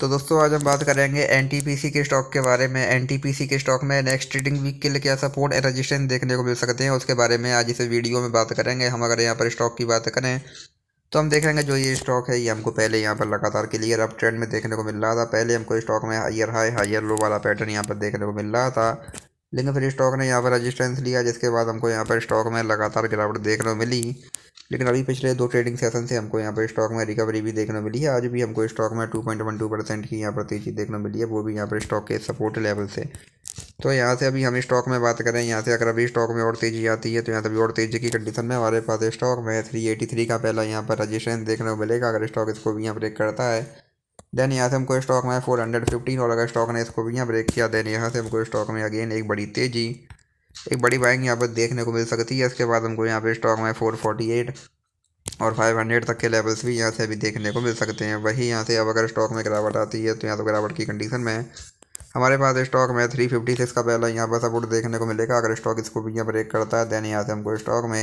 तो दोस्तों आज हम बात करेंगे एन के स्टॉक के बारे में एन के स्टॉक में नेक्स्ट ट्रेडिंग वीक के लिए क्या सपोर्ट एंड रेजिस्टेंस देखने को मिल सकते हैं उसके बारे में आज इस वीडियो में बात करेंगे हम अगर यहाँ पर स्टॉक की बात करें तो हम देख जो ये स्टॉक है ये हमको पहले यहाँ पर लगातार क्लियर अप ट्रेंड में देखने को मिल रहा था पहले हमको स्टॉक में हाइयर हाई हायर लो वाला पैटर्न यहाँ पर देखने को मिल रहा था लेकिन फिर स्टॉक ने यहाँ पर रजिस्टेंस लिया जिसके बाद हमको यहाँ पर स्टॉक में लगातार गिरावट देखने को मिली लेकिन अभी पिछले दो ट्रेडिंग सेशन से हमको यहाँ पर स्टॉक में रिकवरी भी देखने को मिली है आज भी हमको स्टॉक में two point one two percent की यहाँ पर तेजी देखने को मिली है वो भी यहाँ पर स्टॉक के सपोर्ट लेवल से तो यहाँ से अभी हम स्टॉक में बात करें यहाँ से अगर अभी स्टॉक में और तेज़ी आती है तो यहाँ से अभी और तेज़ी की कंडीशन में हमारे पास स्टॉक में थ्री एटी थ्री का पहला यहाँ पर रजिस्ट्रेंस देखने को मिलेगा अगर स्टॉक इसको भी यहाँ ब्रेक करता है देन यहाँ से हमको स्टॉक में फोर हंड्रेड फिफ्टीन डॉलर का स्टॉक ने इसको भी यहाँ ब्रेक किया देन यहाँ से हमको स्टॉक में अगेन एक बड़ी तेज़ी एक बड़ी बाइंग यहाँ पर देखने को मिल सकती है इसके बाद हमको यहाँ पे स्टॉक में फोर फोर्टी एट और फाइव हंड्रेड तक के लेवल्स भी यहाँ से अभी देखने को मिल सकते हैं वही यहाँ से अब अगर स्टॉक में गिरावट आती है तो यहाँ तो गिरावट की कंडीशन में हमारे पास स्टॉक में थ्री सिक्स का पहला यहाँ पर सपोर्ट देखने को मिलेगा अगर स्टॉक इसको भी यहाँ ब्रेक करता है देन यहाँ से हमको स्टॉक में